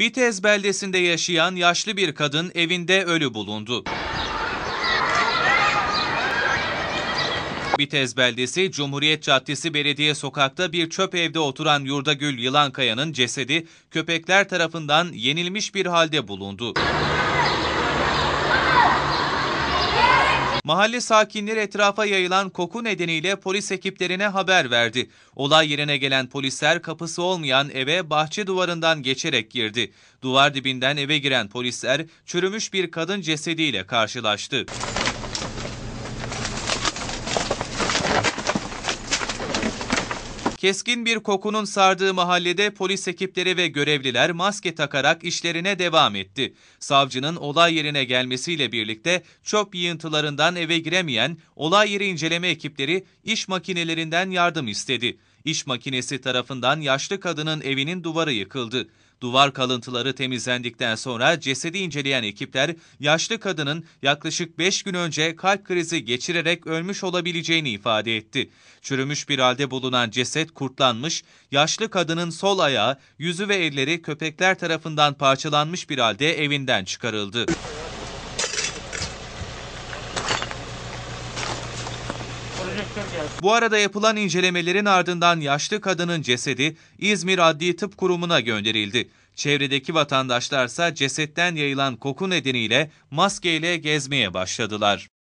Bitez beldesinde yaşayan yaşlı bir kadın evinde ölü bulundu. Bitez beldesi Cumhuriyet Caddesi Belediye Sokak'ta bir çöp evde oturan Yurdagül Yılankaya'nın cesedi köpekler tarafından yenilmiş bir halde bulundu. Mahalle sakinleri etrafa yayılan koku nedeniyle polis ekiplerine haber verdi. Olay yerine gelen polisler kapısı olmayan eve bahçe duvarından geçerek girdi. Duvar dibinden eve giren polisler çürümüş bir kadın cesediyle karşılaştı. Keskin bir kokunun sardığı mahallede polis ekipleri ve görevliler maske takarak işlerine devam etti. Savcının olay yerine gelmesiyle birlikte çöp yığıntılarından eve giremeyen olay yeri inceleme ekipleri iş makinelerinden yardım istedi. İş makinesi tarafından yaşlı kadının evinin duvarı yıkıldı. Duvar kalıntıları temizlendikten sonra cesedi inceleyen ekipler yaşlı kadının yaklaşık 5 gün önce kalp krizi geçirerek ölmüş olabileceğini ifade etti. Çürümüş bir halde bulunan ceset kurtlanmış, yaşlı kadının sol ayağı, yüzü ve elleri köpekler tarafından parçalanmış bir halde evinden çıkarıldı. Bu arada yapılan incelemelerin ardından yaşlı kadının cesedi İzmir Adli Tıp Kurumu'na gönderildi. Çevredeki vatandaşlarsa cesetten yayılan koku nedeniyle maskeyle gezmeye başladılar.